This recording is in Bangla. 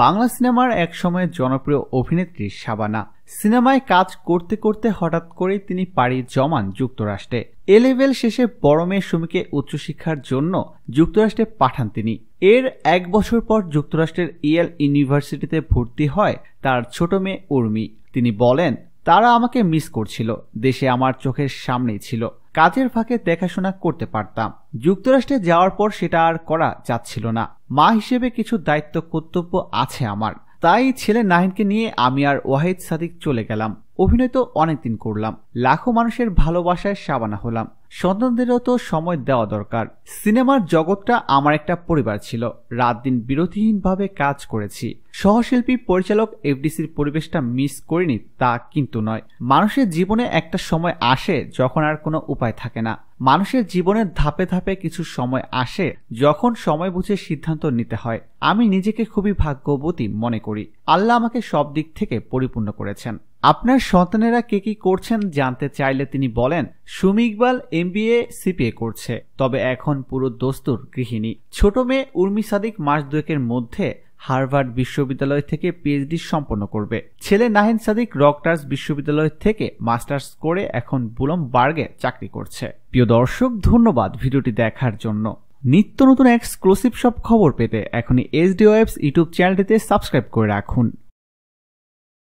বাংলা সিনেমার এক সময়ের জনপ্রিয় অভিনেত্রী শাবানা সিনেমায় কাজ করতে করতে হঠাৎ করেই তিনি পাড়ি জমান যুক্তরাষ্ট্রে এ লেভেল শেষে বড় মেয়ে সুমিকে উচ্চশিক্ষার জন্য যুক্তরাষ্ট্রে পাঠান তিনি এর এক বছর পর যুক্তরাষ্ট্রের ইয়েল ইউনিভার্সিটিতে ভর্তি হয় তার ছোট মেয়ে উর্মি তিনি বলেন তারা আমাকে মিস করছিল দেশে আমার চোখের সামনেই ছিল কাজের ফাঁকে দেখাশোনা করতে পারতাম যুক্তরাষ্ট্রে যাওয়ার পর সেটা আর করা যাচ্ছিল না মা হিসেবে কিছু দায়িত্ব কর্তব্য আছে আমার তাই ছেলে নাহিনকে নিয়ে আমি আর ওয়াহিদ সাদিক চলে গেলাম অভিনয় তো অনেকদিন করলাম লাখো মানুষের ভালোবাসায় সাবানা হলাম সন্তানদেরও তো সময় দেওয়া দরকার সিনেমার জগৎটা আমার একটা পরিবার ছিল রাত দিন বিরতিহীনভাবে কাজ করেছি সহশিল্পী পরিচালক এফডিসির পরিবেশটা মিস করিনি তা কিন্তু নয় মানুষের জীবনে একটা সময় আসে যখন আর কোনো উপায় থাকে না মানুষের জীবনের ধাপে ধাপে কিছু সময় আসে যখন সময় বুঝে সিদ্ধান্ত নিতে হয় আমি নিজেকে খুবই ভাগ্যবতী মনে করি আল্লাহ আমাকে সব দিক থেকে পরিপূর্ণ করেছেন আপনার সন্তানেরা কে কি করছেন জানতে চাইলে তিনি বলেন সুমি ইকবাল এম সিপিএ করছে তবে এখন পুরো দস্তুর গৃহিণী ছোট মেয়ে উর্মি সাদিক মাস দুয়েকের মধ্যে হার্ভার্ড বিশ্ববিদ্যালয় থেকে পিএইচডি সম্পন্ন করবে ছেলে নাহিন সাদিক রকটার্স বিশ্ববিদ্যালয় থেকে মাস্টার্স করে এখন বুলম বার্গে চাকরি করছে প্রিয় দর্শক ধন্যবাদ ভিডিওটি দেখার জন্য নিত্য নতুন এক্সক্লুসিভ সব খবর পেতে এখনই এসডিওএফস ইউটিউব চ্যানেলটিতে সাবস্ক্রাইব করে রাখুন